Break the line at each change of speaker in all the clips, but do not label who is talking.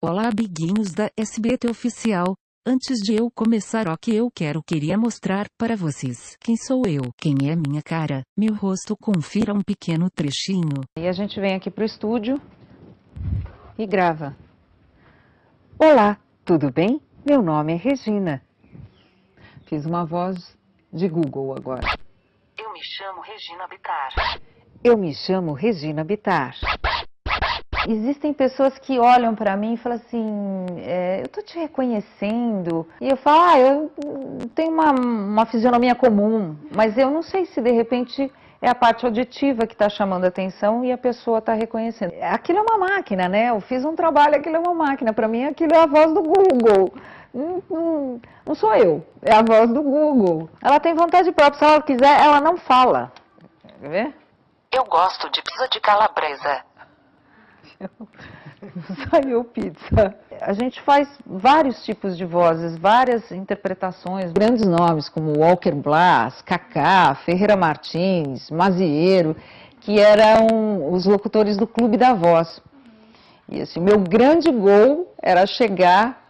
Olá amiguinhos da SBT Oficial, antes de eu começar o que eu quero queria mostrar para vocês quem sou eu, quem é minha cara, meu rosto confira um pequeno trechinho.
E a gente vem aqui para o estúdio e grava.
Olá, tudo bem? Meu
nome é Regina. Fiz uma voz de Google agora. Eu me chamo Regina Bitar. Eu me chamo Regina Bitar. Existem pessoas que olham para mim e falam assim: é, eu tô te reconhecendo. E eu falo: ah, eu tenho uma, uma fisionomia comum, mas eu não sei se de repente é a parte auditiva que está chamando a atenção e a pessoa está reconhecendo. Aquilo é uma máquina, né? Eu fiz um trabalho, aquilo é uma máquina. Para mim, aquilo é a voz do Google. Não, hum, não, hum, não sou eu, é a voz do Google. Ela tem vontade própria, se ela quiser, ela não fala.
Quer ver? Eu gosto de pizza de calabresa.
Saiu pizza. A gente faz vários tipos de vozes, várias interpretações. Grandes nomes como Walker Blas, Kaká, Ferreira Martins, Maziero, que eram os locutores do Clube da Voz. E assim, meu grande gol era chegar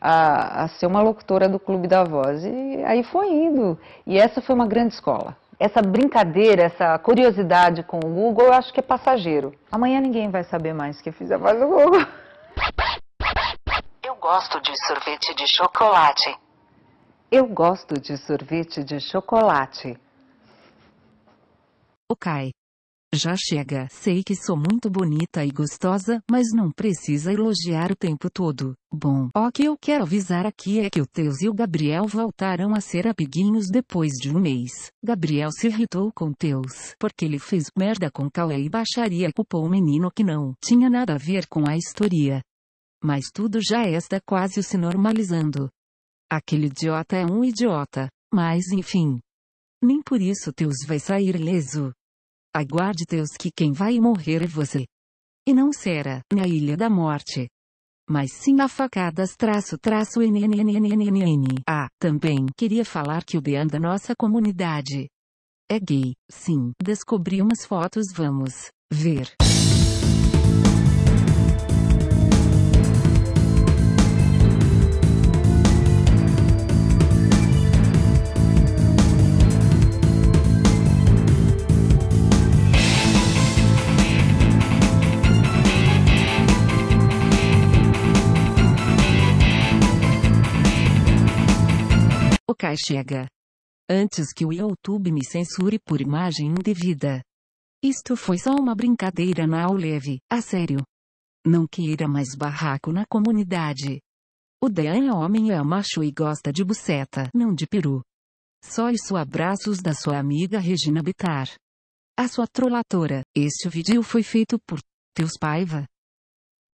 a, a ser uma locutora do Clube da Voz. E aí foi indo. E essa foi uma grande escola essa brincadeira, essa curiosidade com o Google, eu acho que é passageiro. Amanhã ninguém vai saber mais que eu fiz a voz do Google.
Eu gosto de sorvete de chocolate.
Eu gosto de sorvete de chocolate.
Okay. Já chega, sei que sou muito bonita e gostosa, mas não precisa elogiar o tempo todo. Bom, o que eu quero avisar aqui é que o Teus e o Gabriel voltaram a ser amiguinhos depois de um mês. Gabriel se irritou com Teus, porque ele fez merda com Cauê e baixaria e culpou o menino que não tinha nada a ver com a história. Mas tudo já está quase se normalizando. Aquele idiota é um idiota. Mas enfim. Nem por isso Teus vai sair leso. Aguarde Deus que quem vai morrer é você. E não será na ilha da morte. Mas sim a facadas traço traço nnnnnn. Ah, também queria falar que o Dean da nossa comunidade é gay. Sim, descobri umas fotos, vamos ver. Cai chega. Antes que o YouTube me censure por imagem indevida. Isto foi só uma brincadeira na ao leve, a sério. Não queira mais barraco na comunidade. O Dean é homem é macho e gosta de buceta, não de peru. Só isso abraços da sua amiga Regina Bitar. A sua trolatora, este vídeo foi feito por Teus Paiva.